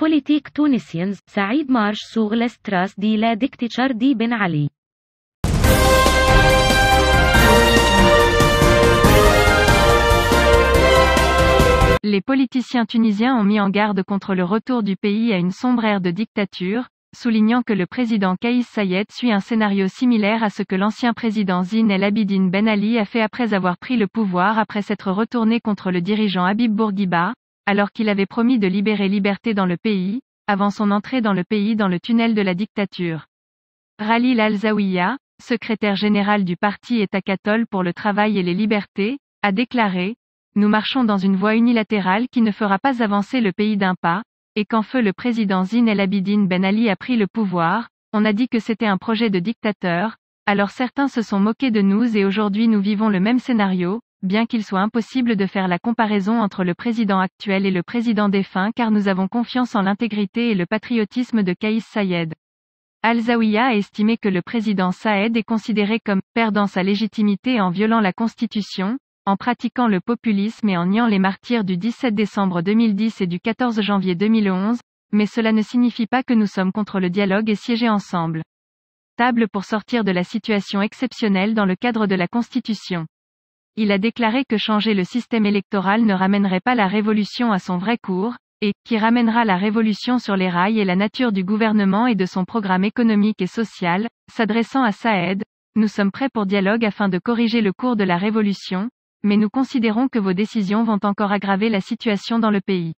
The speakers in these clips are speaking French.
Ben Les politiciens tunisiens ont mis en garde contre le retour du pays à une sombre ère de dictature, soulignant que le président Kaïs Sayed suit un scénario similaire à ce que l'ancien président Zine El Abidine Ben Ali a fait après avoir pris le pouvoir après s'être retourné contre le dirigeant Habib Bourguiba, alors qu'il avait promis de libérer liberté dans le pays, avant son entrée dans le pays dans le tunnel de la dictature. Rali al-Zawiya, secrétaire général du parti État cathol pour le travail et les libertés, a déclaré « Nous marchons dans une voie unilatérale qui ne fera pas avancer le pays d'un pas, et quand feu le président Zine El Abidine Ben Ali a pris le pouvoir, on a dit que c'était un projet de dictateur, alors certains se sont moqués de nous et aujourd'hui nous vivons le même scénario, bien qu'il soit impossible de faire la comparaison entre le président actuel et le président défunt car nous avons confiance en l'intégrité et le patriotisme de Kaïs Sayed. Al-Zawiya a estimé que le président Saed est considéré comme perdant sa légitimité en violant la Constitution, en pratiquant le populisme et en niant les martyrs du 17 décembre 2010 et du 14 janvier 2011, mais cela ne signifie pas que nous sommes contre le dialogue et siéger ensemble. Table pour sortir de la situation exceptionnelle dans le cadre de la Constitution. Il a déclaré que changer le système électoral ne ramènerait pas la révolution à son vrai cours, et qui ramènera la révolution sur les rails et la nature du gouvernement et de son programme économique et social, s'adressant à Saed, nous sommes prêts pour dialogue afin de corriger le cours de la révolution, mais nous considérons que vos décisions vont encore aggraver la situation dans le pays.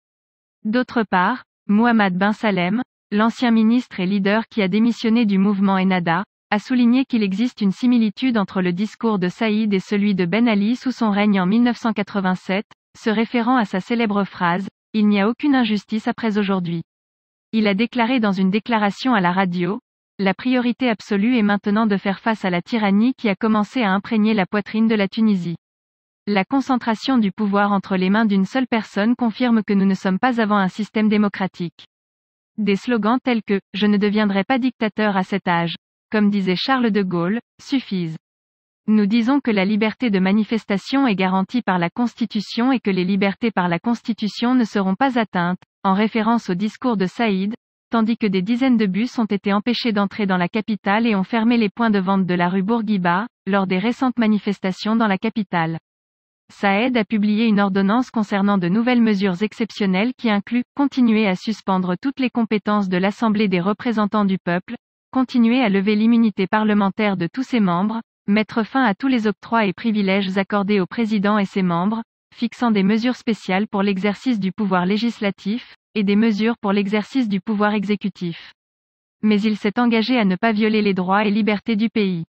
D'autre part, Mohamed Ben Salem, l'ancien ministre et leader qui a démissionné du mouvement Enada, a souligné qu'il existe une similitude entre le discours de Saïd et celui de Ben Ali sous son règne en 1987, se référant à sa célèbre phrase Il n'y a aucune injustice après aujourd'hui. Il a déclaré dans une déclaration à la radio La priorité absolue est maintenant de faire face à la tyrannie qui a commencé à imprégner la poitrine de la Tunisie. La concentration du pouvoir entre les mains d'une seule personne confirme que nous ne sommes pas avant un système démocratique. Des slogans tels que Je ne deviendrai pas dictateur à cet âge, comme disait Charles de Gaulle, suffisent. Nous disons que la liberté de manifestation est garantie par la Constitution et que les libertés par la Constitution ne seront pas atteintes, en référence au discours de Saïd, tandis que des dizaines de bus ont été empêchés d'entrer dans la capitale et ont fermé les points de vente de la rue Bourguiba, lors des récentes manifestations dans la capitale. Saïd a publié une ordonnance concernant de nouvelles mesures exceptionnelles qui incluent continuer à suspendre toutes les compétences de l'Assemblée des représentants du peuple, continuer à lever l'immunité parlementaire de tous ses membres, mettre fin à tous les octrois et privilèges accordés au président et ses membres, fixant des mesures spéciales pour l'exercice du pouvoir législatif, et des mesures pour l'exercice du pouvoir exécutif. Mais il s'est engagé à ne pas violer les droits et libertés du pays.